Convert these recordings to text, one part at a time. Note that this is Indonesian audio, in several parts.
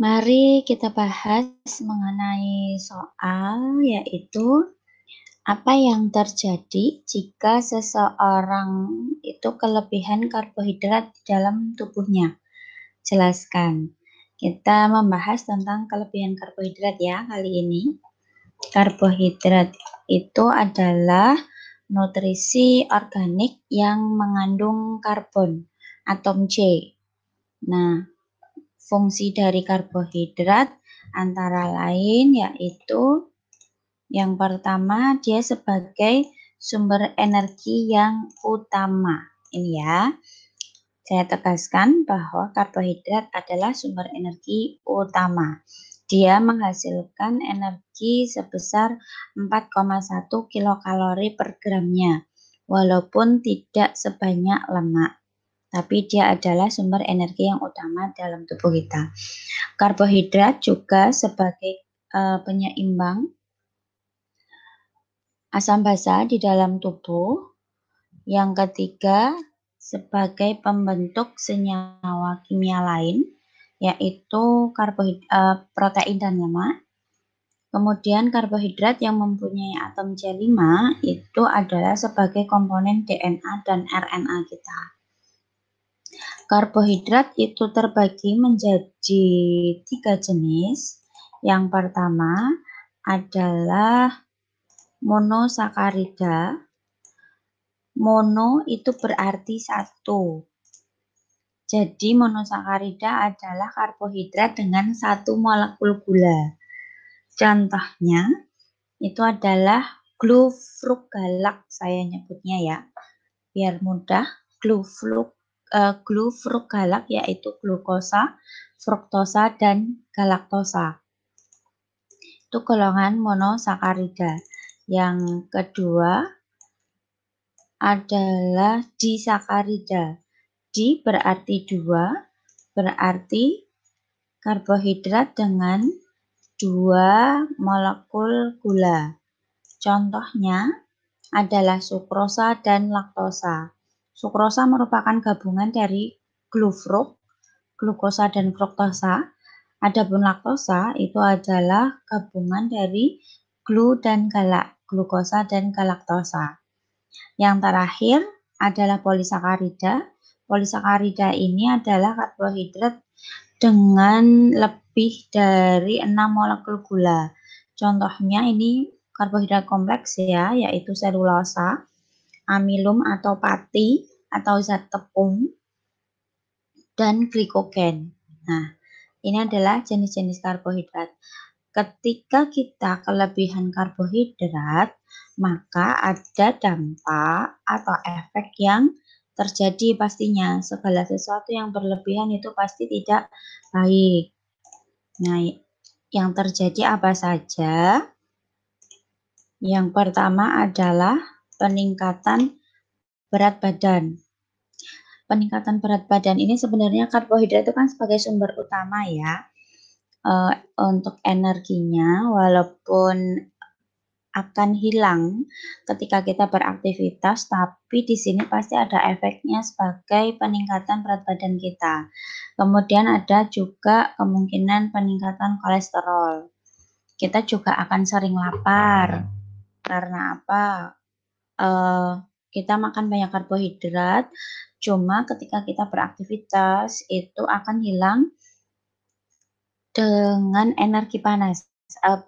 Mari kita bahas mengenai soal yaitu apa yang terjadi jika seseorang itu kelebihan karbohidrat di dalam tubuhnya. Jelaskan. Kita membahas tentang kelebihan karbohidrat ya kali ini. Karbohidrat itu adalah nutrisi organik yang mengandung karbon, atom C. Nah, fungsi dari karbohidrat antara lain yaitu yang pertama dia sebagai sumber energi yang utama. Ini ya. Saya tegaskan bahwa karbohidrat adalah sumber energi utama. Dia menghasilkan energi sebesar 4,1 kilokalori per gramnya, walaupun tidak sebanyak lemak tapi dia adalah sumber energi yang utama dalam tubuh kita. Karbohidrat juga sebagai uh, penyeimbang asam basa di dalam tubuh. Yang ketiga, sebagai pembentuk senyawa kimia lain, yaitu karbohidrat, uh, eh, protein dan lemak. Kemudian karbohidrat yang mempunyai atom C5 itu adalah sebagai komponen DNA dan RNA kita. Karbohidrat itu terbagi menjadi tiga jenis. Yang pertama adalah monosakarida. Mono itu berarti satu. Jadi monosakarida adalah karbohidrat dengan satu molekul gula. Contohnya itu adalah glufrugalak saya nyebutnya ya. Biar mudah glufrug uh, eh, glufrugalak yaitu glukosa, fruktosa dan galaktosa. Itu golongan monosakarida. Yang kedua adalah disakarida. Di berarti dua, berarti karbohidrat dengan dua molekul gula. Contohnya adalah sukrosa dan laktosa. Sukrosa merupakan gabungan dari glufruk, glukosa dan fruktosa. Adapun laktosa itu adalah gabungan dari glu dan galak, glukosa dan galaktosa. Yang terakhir adalah polisakarida. Polisakarida ini adalah karbohidrat dengan lebih dari 6 molekul gula. Contohnya ini karbohidrat kompleks ya, yaitu selulosa amilum atau pati atau zat tepung dan glikogen. Nah, ini adalah jenis-jenis karbohidrat. Ketika kita kelebihan karbohidrat, maka ada dampak atau efek yang terjadi pastinya. Segala sesuatu yang berlebihan itu pasti tidak baik. Nah, yang terjadi apa saja? Yang pertama adalah peningkatan berat badan. Peningkatan berat badan ini sebenarnya karbohidrat itu kan sebagai sumber utama ya uh, untuk energinya, walaupun akan hilang ketika kita beraktivitas, tapi di sini pasti ada efeknya sebagai peningkatan berat badan kita. Kemudian ada juga kemungkinan peningkatan kolesterol. Kita juga akan sering lapar. Karena apa? uh, kita makan banyak karbohidrat, cuma ketika kita beraktivitas itu akan hilang dengan energi panas, eh,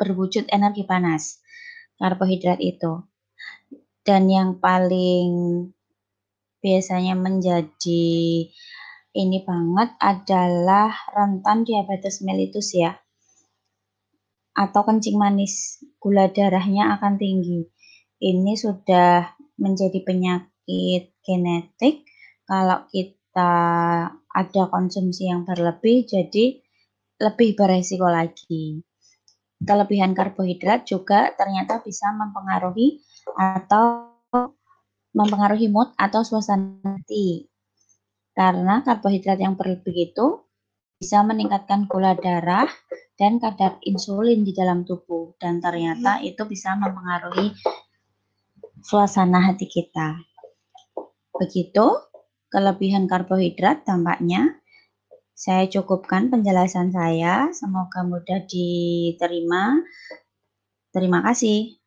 berwujud energi panas karbohidrat itu. Dan yang paling biasanya menjadi ini banget adalah rentan diabetes mellitus ya. Atau kencing manis, gula darahnya akan tinggi ini sudah menjadi penyakit genetik kalau kita ada konsumsi yang berlebih jadi lebih beresiko lagi. Kelebihan karbohidrat juga ternyata bisa mempengaruhi atau mempengaruhi mood atau suasana hati. Karena karbohidrat yang berlebih itu bisa meningkatkan gula darah dan kadar insulin di dalam tubuh dan ternyata itu bisa mempengaruhi suasana hati kita. Begitu kelebihan karbohidrat tampaknya. Saya cukupkan penjelasan saya, semoga mudah diterima. Terima kasih.